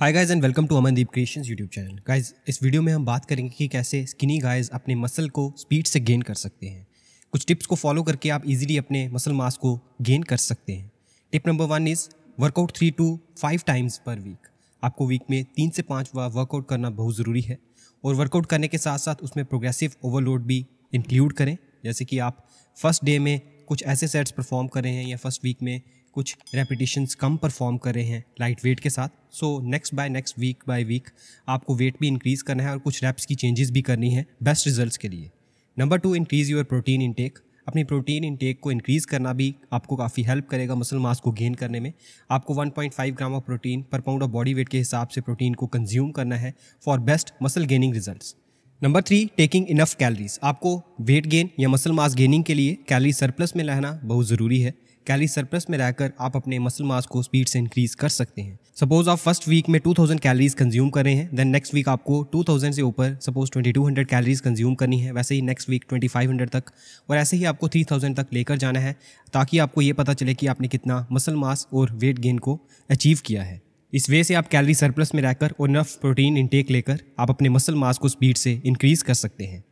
hi guys and welcome to Amandeep creation YouTube channel guys इस video में हम बात करेंगे कि कैसे स्किनी गाइस अपने मसल को स्पीड से गेन कर सकते हैं कुछ टिप्स को फॉलो करके आप इजीली अपने मसल मास को गेन कर सकते हैं tip number one is workout three to five times per week आपको वीक में तीन से पाँच बार वर्कआउट करना बहुत ज़रूरी है और वर्कआउट करने के साथ साथ उसमें प्रोग्रेसिव ओवरलोड भी इंक्लूड करें जैसे कि आप फर्स्ट डे में कुछ ऐसे सेट्स परफॉर्म कर रहे हैं या फर्स्ट वीक में कुछ रेपिटेशंस कम परफॉर्म कर रहे हैं लाइट वेट के साथ so next by next week by week आपको वेट भी इंक्रीज़ करना है और कुछ रैप्स की चेंजेस भी करनी है बेस्ट रिजल्ट्स के लिए number two increase your protein intake अपनी प्रोटीन इनटेक को इंक्रीज़ करना भी आपको काफ़ी हेल्प करेगा मसल मास को गेन करने में आपको 1.5 gram of protein per pound of body weight के हिसाब से प्रोटीन को कंज्यूम करना है for best muscle gaining results number three taking enough calories आपको वेट गेन या मसल मास गेनिंग के लिए कैलरी सरप्लस में रहना बहुत ज़रूरी है कैलरी सरप्लस में रहकर आप अपने मसल मास को स्पीड से इंक्रीज कर सकते हैं सपोज आप फर्स्ट वीक में 2000 कैलोरीज कंज्यूम कर रहे हैं देन नेक्स्ट वीक आपको 2000 से ऊपर सपोज 2200 कैलोरीज कंज्यूम करनी है वैसे ही नेक्स्ट वीक 2500 तक और ऐसे ही आपको 3000 तक लेकर जाना है ताकि आपको ये पता चले कि आपने कितना मसल मास और वेट गेन को अचीव किया है इस वे से आप कैलरी सरप्लस में रहकर और नफ प्रोटीन इनटेक लेकर आप अपने मसल मास को स्पीड से इंक्रीज कर सकते हैं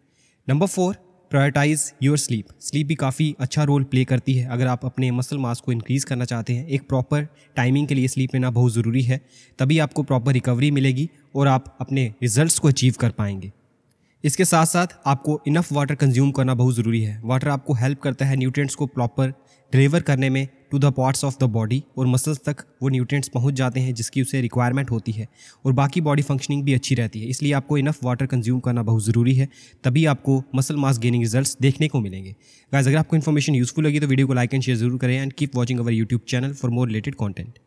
number four prioritise your sleep sleep भी काफ़ी अच्छा रोल प्ले करती है अगर आप अपने मसल मास को इंक्रीज़ करना चाहते हैं एक प्रॉपर टाइमिंग के लिए स्लीप लेना बहुत ज़रूरी है तभी आपको प्रॉपर रिकवरी मिलेगी और आप अपने रिजल्ट्स को अचीव कर पाएंगे इसके साथ साथ आपको इनफ वाटर कंज्यूम करना बहुत ज़रूरी है वाटर आपको हेल्प करता है न्यूट्रिएंट्स को प्रॉपर डिलीवर करने में to the parts of the body और मसल्स तक वो न्यूट्रिएंट्स पहुंच जाते हैं जिसकी उसे रिक्वायरमेंट होती है और बाकी बॉडी फंक्शनिंग भी अच्छी रहती है इसलिए आपको इनफ वाटर कंज्यूम करना बहुत ज़रूरी है तभी आपको मसल मास गेनिंग रिजल्ट देखने को मिलेंगे गाइज अगर आपको इन्फॉर्मेशन यूजफुल लगी तो वीडियो को लाइक एंड शेयर जरूर करें and keep watching our YouTube channel for more related content